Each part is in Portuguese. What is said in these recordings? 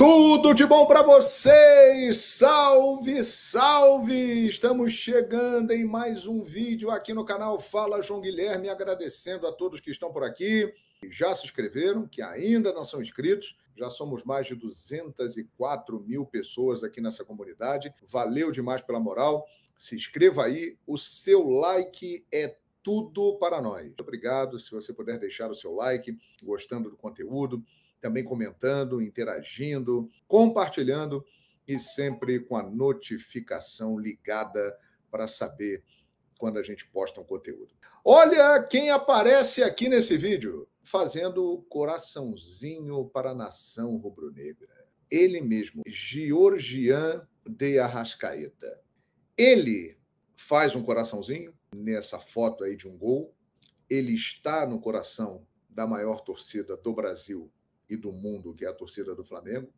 Tudo de bom para vocês! Salve, salve! Estamos chegando em mais um vídeo aqui no canal Fala João Guilherme, agradecendo a todos que estão por aqui, que já se inscreveram, que ainda não são inscritos. Já somos mais de 204 mil pessoas aqui nessa comunidade. Valeu demais pela moral. Se inscreva aí, o seu like é tudo para nós. Muito obrigado. Se você puder deixar o seu like, gostando do conteúdo, também comentando, interagindo, compartilhando e sempre com a notificação ligada para saber quando a gente posta um conteúdo. Olha quem aparece aqui nesse vídeo, fazendo coraçãozinho para a nação rubro-negra. Ele mesmo, Georgian de Arrascaeta. Ele faz um coraçãozinho nessa foto aí de um gol. Ele está no coração da maior torcida do Brasil e do mundo, que é a torcida do Flamengo,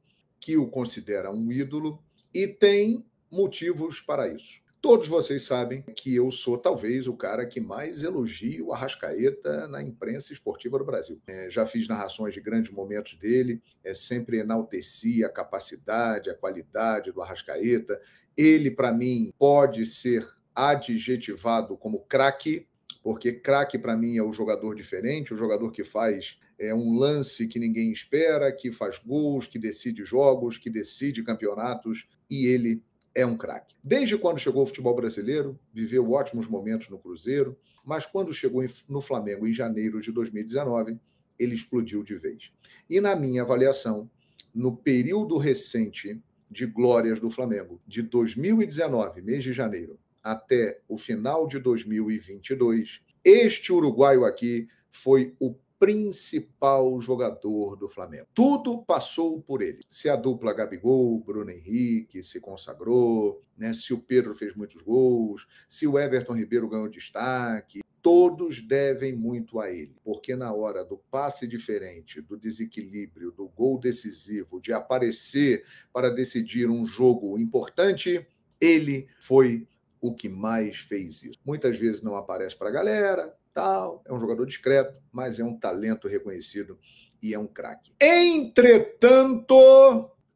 que o considera um ídolo e tem motivos para isso. Todos vocês sabem que eu sou talvez o cara que mais elogia o Arrascaeta na imprensa esportiva do Brasil. É, já fiz narrações de grandes momentos dele, é, sempre enalteci a capacidade, a qualidade do Arrascaeta. Ele, para mim, pode ser adjetivado como craque, porque craque, para mim, é o jogador diferente, o jogador que faz é um lance que ninguém espera, que faz gols, que decide jogos, que decide campeonatos, e ele é um craque. Desde quando chegou ao futebol brasileiro, viveu ótimos momentos no Cruzeiro, mas quando chegou no Flamengo em janeiro de 2019, ele explodiu de vez. E na minha avaliação, no período recente de glórias do Flamengo, de 2019, mês de janeiro, até o final de 2022, este uruguaio aqui foi o principal jogador do Flamengo. Tudo passou por ele. Se a dupla Gabigol, Bruno Henrique se consagrou, né? se o Pedro fez muitos gols, se o Everton Ribeiro ganhou destaque, todos devem muito a ele, porque na hora do passe diferente, do desequilíbrio, do gol decisivo, de aparecer para decidir um jogo importante, ele foi o que mais fez isso. Muitas vezes não aparece para a galera, tal, é um jogador discreto, mas é um talento reconhecido e é um craque. Entretanto,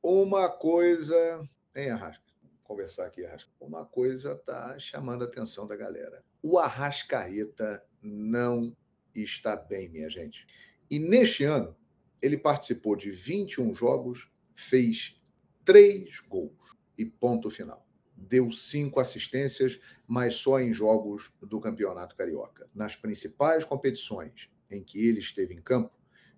uma coisa. Hein, Arrasca? Vou conversar aqui, Arrasca. Uma coisa está chamando a atenção da galera. O Arrascaeta não está bem, minha gente. E neste ano, ele participou de 21 jogos, fez três gols e ponto final deu cinco assistências, mas só em jogos do Campeonato Carioca. Nas principais competições em que ele esteve em campo,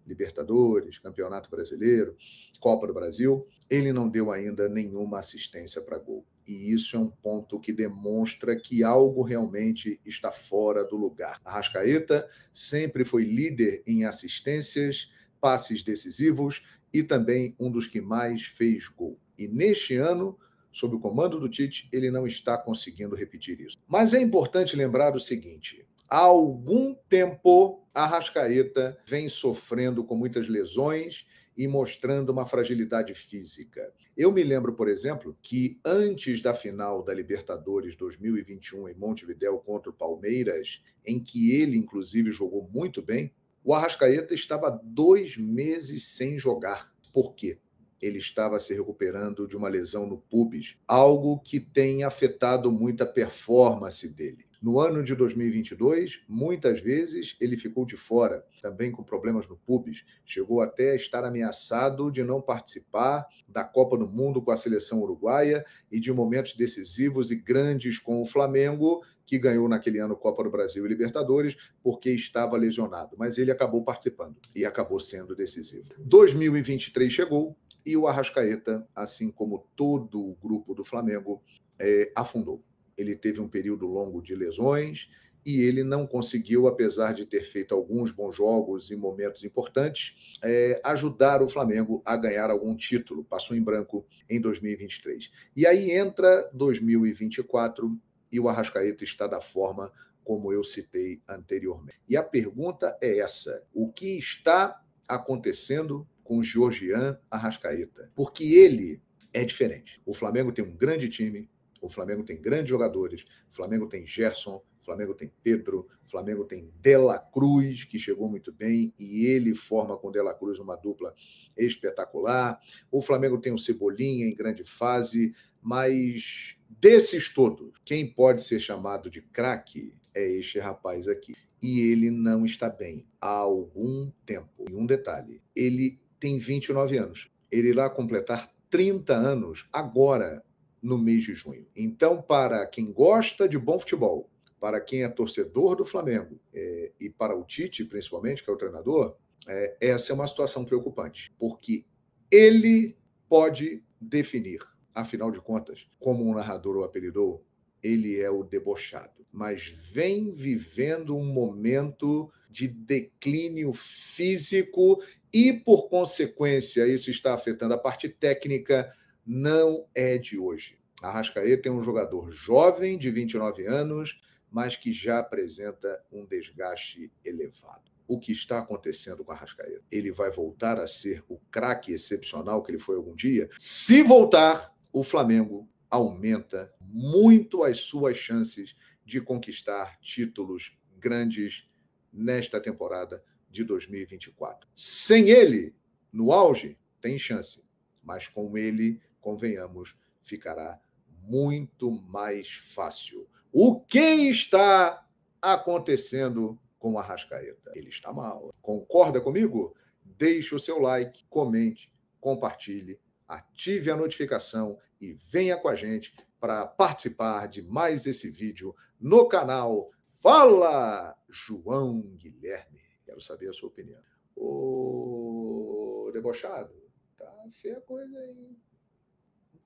Libertadores, Campeonato Brasileiro, Copa do Brasil, ele não deu ainda nenhuma assistência para gol. E isso é um ponto que demonstra que algo realmente está fora do lugar. A Rascaeta sempre foi líder em assistências, passes decisivos e também um dos que mais fez gol. E neste ano, sob o comando do Tite, ele não está conseguindo repetir isso. Mas é importante lembrar o seguinte: há algum tempo a Rascaeta vem sofrendo com muitas lesões e mostrando uma fragilidade física. Eu me lembro, por exemplo, que antes da final da Libertadores 2021 em Montevideo contra o Palmeiras, em que ele inclusive jogou muito bem, o Arrascaeta estava dois meses sem jogar. Por quê? ele estava se recuperando de uma lesão no pubis, algo que tem afetado muito a performance dele. No ano de 2022, muitas vezes ele ficou de fora, também com problemas no pubis. Chegou até a estar ameaçado de não participar da Copa do Mundo com a seleção uruguaia e de momentos decisivos e grandes com o Flamengo, que ganhou naquele ano Copa do Brasil e Libertadores, porque estava lesionado. Mas ele acabou participando e acabou sendo decisivo. 2023 chegou e o Arrascaeta, assim como todo o grupo do Flamengo, é, afundou ele teve um período longo de lesões e ele não conseguiu, apesar de ter feito alguns bons jogos e momentos importantes, é, ajudar o Flamengo a ganhar algum título. Passou em branco em 2023. E aí entra 2024 e o Arrascaeta está da forma como eu citei anteriormente. E a pergunta é essa: o que está acontecendo com Georgian Arrascaeta? Porque ele é diferente. O Flamengo tem um grande time, o Flamengo tem grandes jogadores. O Flamengo tem Gerson, o Flamengo tem Pedro, o Flamengo tem Dela Cruz, que chegou muito bem, e ele forma com Dela Cruz uma dupla espetacular. O Flamengo tem o Cebolinha em grande fase, mas desses todos, quem pode ser chamado de craque é este rapaz aqui. E ele não está bem há algum tempo. E um detalhe: ele tem 29 anos. Ele irá completar 30 anos agora, no mês de junho. Então, para quem gosta de bom futebol, para quem é torcedor do Flamengo é, e para o Tite, principalmente, que é o treinador, é, essa é uma situação preocupante, porque ele pode definir, afinal de contas, como um narrador o apelidou, ele é o debochado, mas vem vivendo um momento de declínio físico e, por consequência, isso está afetando a parte técnica, não é de hoje. A Arrascaeta é um jogador jovem, de 29 anos, mas que já apresenta um desgaste elevado. O que está acontecendo com a Arrascaeta? Ele vai voltar a ser o craque excepcional que ele foi algum dia? Se voltar, o Flamengo aumenta muito as suas chances de conquistar títulos grandes nesta temporada de 2024. Sem ele, no auge, tem chance, mas com ele convenhamos, ficará muito mais fácil. O que está acontecendo com o Arrascaeta? Ele está mal. Concorda comigo? Deixe o seu like, comente, compartilhe, ative a notificação e venha com a gente para participar de mais esse vídeo no canal Fala João Guilherme. Quero saber a sua opinião. Ô, debochado, tá feia a coisa aí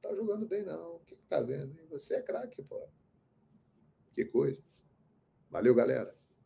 tá jogando bem, não. O que, tá vendo? Hein? Você é craque, pô. Que coisa. Valeu, galera.